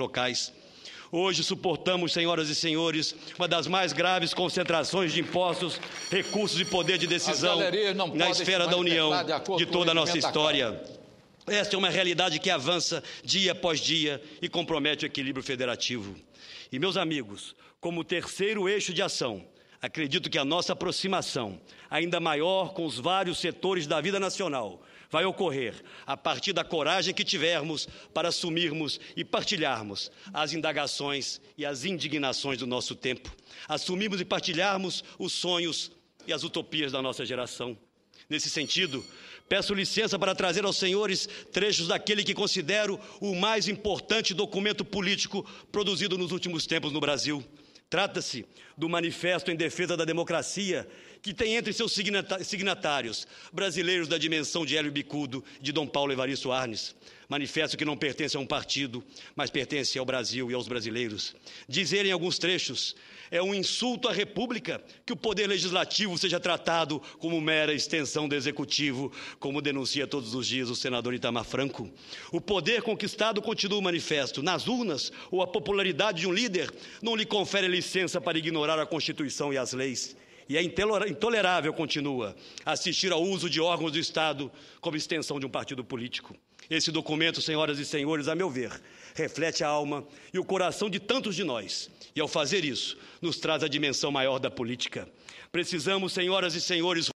locais. Hoje suportamos, senhoras e senhores, uma das mais graves concentrações de impostos, recursos e poder de decisão na esfera da União de, de toda a nossa história. Esta é uma realidade que avança dia após dia e compromete o equilíbrio federativo. E, meus amigos, como terceiro eixo de ação, Acredito que a nossa aproximação, ainda maior com os vários setores da vida nacional, vai ocorrer a partir da coragem que tivermos para assumirmos e partilharmos as indagações e as indignações do nosso tempo, assumirmos e partilharmos os sonhos e as utopias da nossa geração. Nesse sentido, peço licença para trazer aos senhores trechos daquele que considero o mais importante documento político produzido nos últimos tempos no Brasil Trata-se do Manifesto em Defesa da Democracia, que tem entre seus signatários brasileiros da dimensão de Hélio Bicudo e de Dom Paulo Evaristo Arnes. Manifesto que não pertence a um partido, mas pertence ao Brasil e aos brasileiros. Dizer em alguns trechos é um insulto à República que o poder legislativo seja tratado como mera extensão do executivo, como denuncia todos os dias o senador Itamar Franco. O poder conquistado continua o manifesto. Nas urnas, ou a popularidade de um líder não lhe confere licença para ignorar a Constituição e as leis e é intolerável, continua, assistir ao uso de órgãos do Estado como extensão de um partido político. Esse documento, senhoras e senhores, a meu ver, reflete a alma e o coração de tantos de nós. E ao fazer isso, nos traz a dimensão maior da política. Precisamos, senhoras e senhores,